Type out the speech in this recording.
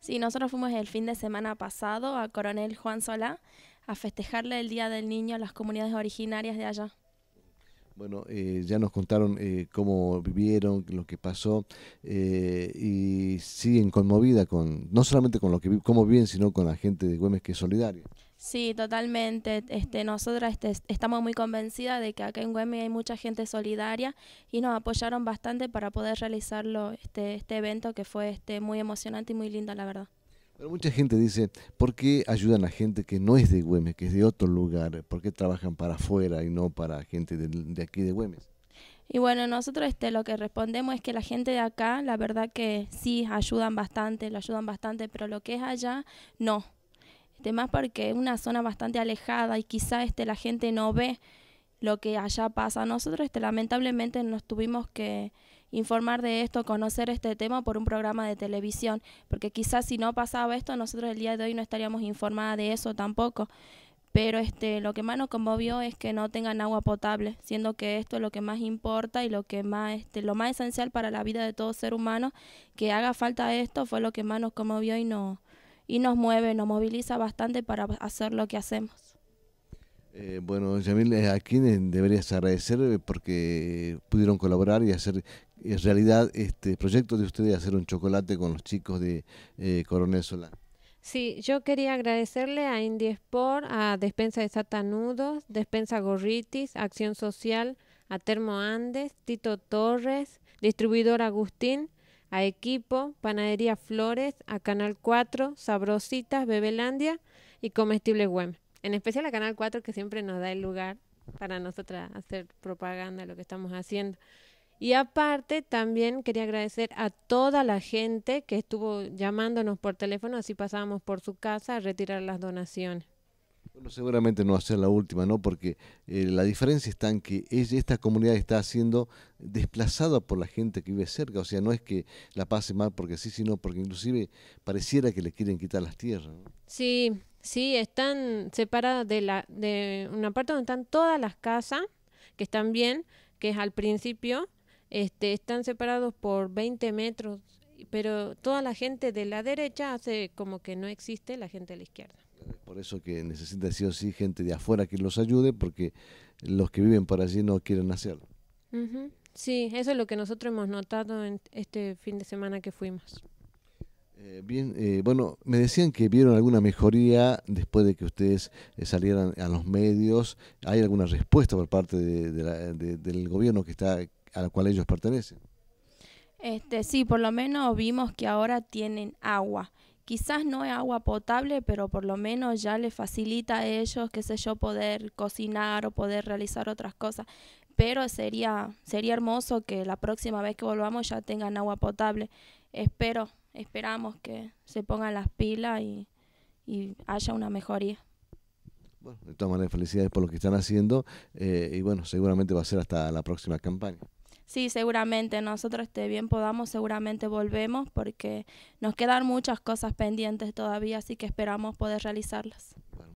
Sí, nosotros fuimos el fin de semana pasado a Coronel Juan Solá a festejarle el Día del Niño a las comunidades originarias de allá. Bueno, eh, ya nos contaron eh, cómo vivieron, lo que pasó, eh, y siguen conmovida con, no solamente con lo que cómo viven, sino con la gente de Güemes que es solidaria. Sí, totalmente. Este, nosotras este, estamos muy convencidas de que acá en Güemes hay mucha gente solidaria y nos apoyaron bastante para poder realizarlo este, este evento que fue este, muy emocionante y muy lindo, la verdad. Pero mucha gente dice, ¿por qué ayudan a gente que no es de Güemes, que es de otro lugar? ¿Por qué trabajan para afuera y no para gente de, aquí de Güemes? Y bueno, nosotros este, lo que respondemos es que la gente de acá, la verdad que sí, ayudan bastante, lo ayudan bastante, pero lo que es allá, no. Más porque es una zona bastante alejada y quizá este, la gente no ve lo que allá pasa. Nosotros este, lamentablemente nos tuvimos que informar de esto, conocer este tema por un programa de televisión, porque quizás si no pasaba esto, nosotros el día de hoy no estaríamos informadas de eso tampoco. Pero este, lo que más nos conmovió es que no tengan agua potable, siendo que esto es lo que más importa y lo que más, este, lo más esencial para la vida de todo ser humano, que haga falta esto fue lo que más nos conmovió y no, y nos mueve, nos moviliza bastante para hacer lo que hacemos. Eh, bueno, Yamil, eh, ¿a quién eh, deberías agradecer porque pudieron colaborar y hacer en realidad este proyecto de ustedes hacer un chocolate con los chicos de Coronel Solán? Sí, yo quería agradecerle a Indiesport, a Despensa de Satanudos, Despensa Gorritis, Acción Social, a Termo Andes, Tito Torres, Distribuidor Agustín, a Equipo, Panadería Flores, a Canal 4, Sabrositas, Bebelandia y Comestibles Güemes. En especial a Canal 4 que siempre nos da el lugar para nosotras hacer propaganda lo que estamos haciendo. Y aparte, también quería agradecer a toda la gente que estuvo llamándonos por teléfono, así pasábamos por su casa a retirar las donaciones. Bueno, seguramente no va a ser la última, ¿no? Porque eh, la diferencia está en que esta comunidad está siendo desplazada por la gente que vive cerca. O sea, no es que la pase mal porque sí, sino porque inclusive pareciera que le quieren quitar las tierras. Sí, sí, están separadas de, la, de una parte donde están todas las casas, que están bien, que es al principio, este, están separados por 20 metros, pero toda la gente de la derecha hace como que no existe la gente de la izquierda. Eh, por eso que necesita sí o sí gente de afuera que los ayude, porque los que viven por allí no quieren hacerlo. Sí, eso es lo que nosotros hemos notado en este fin de semana que fuimos. Eh, bien, eh, bueno, me decían que vieron alguna mejoría después de que ustedes salieran a los medios. ¿Hay alguna respuesta por parte del gobierno que está a cual ellos pertenecen? Este, sí, por lo menos vimos que ahora tienen agua quizás no es agua potable, pero por lo menos ya les facilita a ellos, qué sé yo, poder cocinar o poder realizar otras cosas. Pero sería, sería hermoso que la próxima vez que volvamos ya tengan agua potable. Espero, esperamos que se pongan las pilas y, haya una mejoría. Bueno, de todas maneras, felicidades por lo que están haciendo eh, y bueno, seguramente va a ser hasta la próxima campaña. Sí, seguramente nosotros esté bien podamos, seguramente volvemos porque nos quedan muchas cosas pendientes todavía, así que esperamos poder realizarlas.